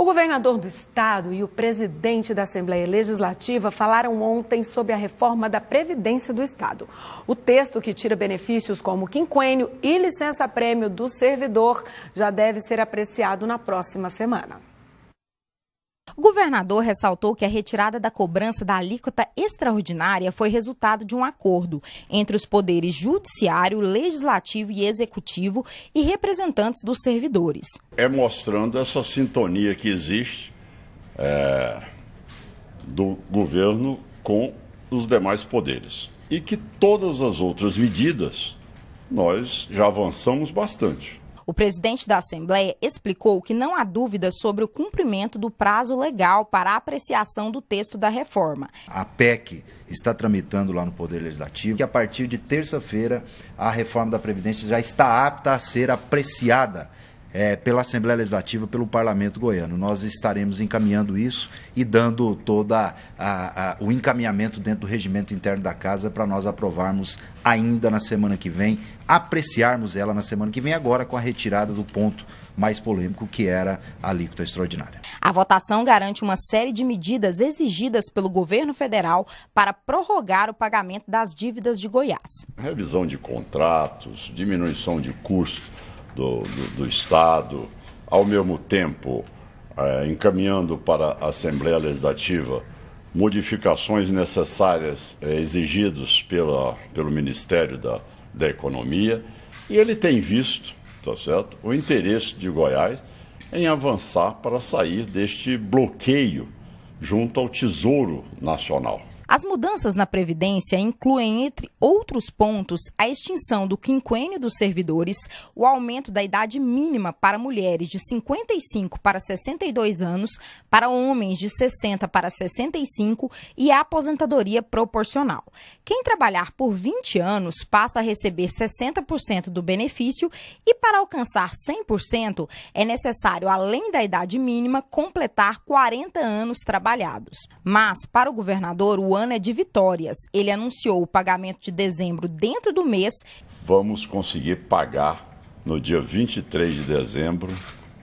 O governador do estado e o presidente da Assembleia Legislativa falaram ontem sobre a reforma da Previdência do Estado. O texto que tira benefícios como quinquênio e licença-prêmio do servidor já deve ser apreciado na próxima semana. O governador ressaltou que a retirada da cobrança da alíquota extraordinária foi resultado de um acordo entre os poderes judiciário, legislativo e executivo e representantes dos servidores. É mostrando essa sintonia que existe é, do governo com os demais poderes. E que todas as outras medidas nós já avançamos bastante. O presidente da Assembleia explicou que não há dúvidas sobre o cumprimento do prazo legal para a apreciação do texto da reforma. A PEC está tramitando lá no Poder Legislativo e a partir de terça-feira a reforma da Previdência já está apta a ser apreciada é, pela Assembleia Legislativa, pelo Parlamento Goiano. Nós estaremos encaminhando isso e dando todo o encaminhamento dentro do regimento interno da Casa para nós aprovarmos ainda na semana que vem, apreciarmos ela na semana que vem, agora com a retirada do ponto mais polêmico, que era a alíquota extraordinária. A votação garante uma série de medidas exigidas pelo governo federal para prorrogar o pagamento das dívidas de Goiás. Revisão de contratos, diminuição de custos do, do, do Estado, ao mesmo tempo é, encaminhando para a Assembleia Legislativa modificações necessárias eh, é, exigidas pela, pelo Ministério da, da Economia, e ele tem visto, tá certo, o interesse de Goiás em avançar para sair deste bloqueio junto ao Tesouro Nacional. As mudanças na Previdência incluem, entre outros pontos, a extinção do quinquênio dos servidores, o aumento da idade mínima para mulheres de 55 para 62 anos, para homens de 60 para 65 e a aposentadoria proporcional. Quem trabalhar por 20 anos passa a receber 60% do benefício e, para alcançar 100%, é necessário, além da idade mínima, completar 40 anos trabalhados. Mas, para o governador, o ano é de vitórias. Ele anunciou o pagamento de dezembro dentro do mês. Vamos conseguir pagar no dia 23 de dezembro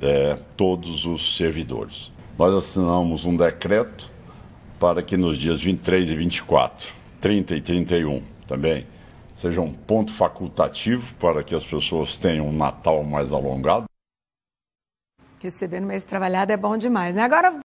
é, todos os servidores. Nós assinamos um decreto para que nos dias 23 e 24, 30 e 31 também, seja um ponto facultativo para que as pessoas tenham um Natal mais alongado. Recebendo mês trabalhado é bom demais, né? Agora